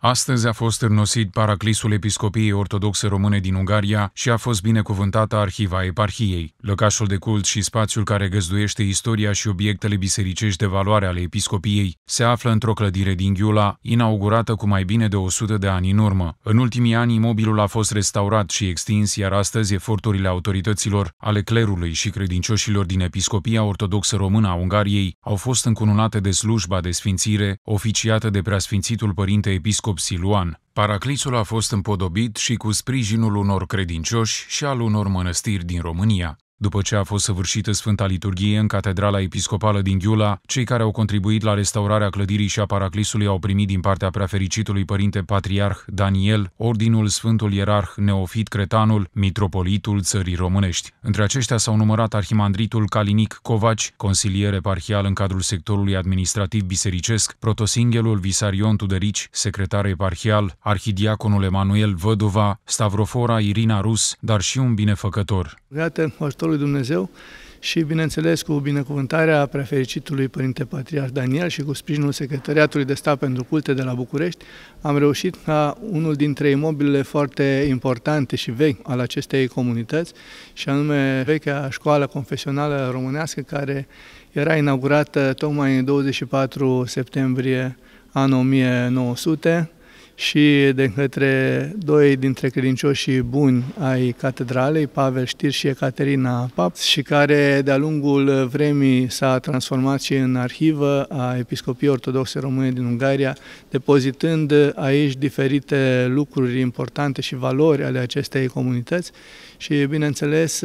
Astăzi a fost înnosit paraclisul Episcopiei Ortodoxe Române din Ungaria și a fost binecuvântată arhiva eparhiei, lăcașul de cult și spațiul care găzduiește istoria și obiectele bisericești de valoare ale episcopiei, se află într-o clădire din Ghiula, inaugurată cu mai bine de 100 de ani în urmă. În ultimii ani, imobilul a fost restaurat și extins, iar astăzi eforturile autorităților, ale clerului și credincioșilor din Episcopia Ortodoxă Română a Ungariei au fost încununate de slujba de sfințire, oficiată de preasfințitul Părinte Episcop episcop siluan. Paraclisul a fost împodobit și cu sprijinul unor credincioși și al unor mănăstiri din România. După ce a fost săvârșită Sfânta Liturghie în Catedrala Episcopală din Ghiula, cei care au contribuit la restaurarea clădirii și a paraclisului au primit din partea preafericitului Părinte Patriarh Daniel, Ordinul Sfântul Ierarh Neofit Cretanul, Mitropolitul Țării Românești. Între aceștia s-au numărat arhimandritul Calinic Covaci, consilier eparhial în cadrul sectorului administrativ bisericesc, protosinghelul Visarion Tuderici, secretar eparhial, arhidiaconul Emanuel Văduva, Stavrofora Irina Rus, dar și un binefăcător. Iată, ajutorul lui Dumnezeu și, bineînțeles, cu binecuvântarea prefericitului Părinte Patriarh Daniel și cu sprijinul Secretariatului de Stat pentru Culte de la București, am reușit ca unul dintre imobilele foarte importante și vechi al acestei comunități, și anume vechea școală confesională românească, care era inaugurată tocmai în 24 septembrie anul 1900, și de către doi dintre credincioșii buni ai catedralei, Pavel Știr și Ecaterina Pap, și care de-a lungul vremii s-a transformat și în arhivă a Episcopiei Ortodoxe Române din Ungaria, depozitând aici diferite lucruri importante și valori ale acestei comunități și, bineînțeles,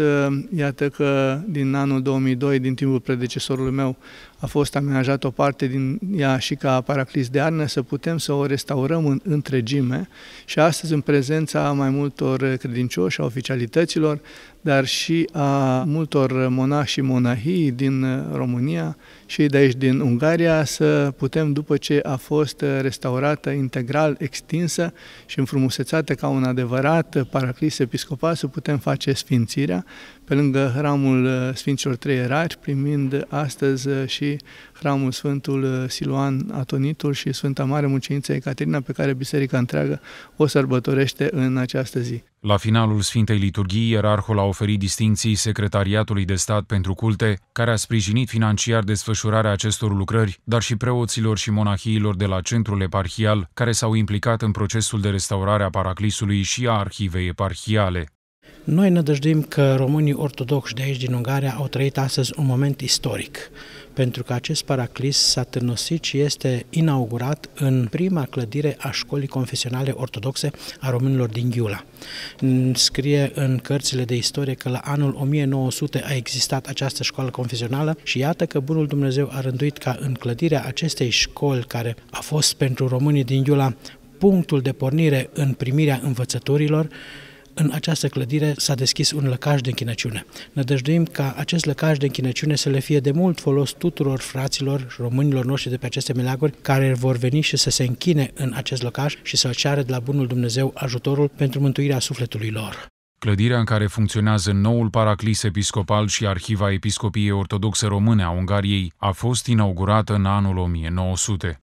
iată că din anul 2002, din timpul predecesorului meu, a fost amenajată o parte din ea și ca paraclis de arnă, să putem să o restaurăm în întregime și astăzi, în prezența mai multor credincioși, a oficialităților, dar și a multor monași și monahii din România și de aici din Ungaria să putem, după ce a fost restaurată integral, extinsă și înfrumusețată ca un adevărat paraclis episcopal, să putem face sfințirea pe lângă hramul Sfinților Trei Erari, primind astăzi și hramul Sfântul uh, Siluan Atonitul și Sfânta Mare Muceniță Ecaterina, pe care biserica întreagă o sărbătorește în această zi. La finalul Sfintei Liturghii, ierarhul a oferit distinții Secretariatului de Stat pentru Culte, care a sprijinit financiar desfășurarea acestor lucrări, dar și preoților și monahiilor de la centrul eparhial, care s-au implicat în procesul de restaurare a paraclisului și a arhivei eparhiale. Noi ne nădăjduim că românii ortodoxi de aici din Ungaria au trăit astăzi un moment istoric pentru că acest paraclis s-a târnosit și este inaugurat în prima clădire a școlii confesionale ortodoxe a românilor din Ghiula. Scrie în cărțile de istorie că la anul 1900 a existat această școală confesională și iată că Bunul Dumnezeu a rânduit ca în clădirea acestei școli, care a fost pentru românii din Ghiula punctul de pornire în primirea învățătorilor, în această clădire s-a deschis un lăcaș de închinăciune. Nădăjduim ca acest lăcaș de închinăciune să le fie de mult folos tuturor fraților românilor noștri de pe aceste meleaguri care vor veni și să se închine în acest lăcaș și să ceară de la Bunul Dumnezeu ajutorul pentru mântuirea sufletului lor. Clădirea în care funcționează noul paraclis episcopal și arhiva Episcopiei Ortodoxe Române a Ungariei a fost inaugurată în anul 1900.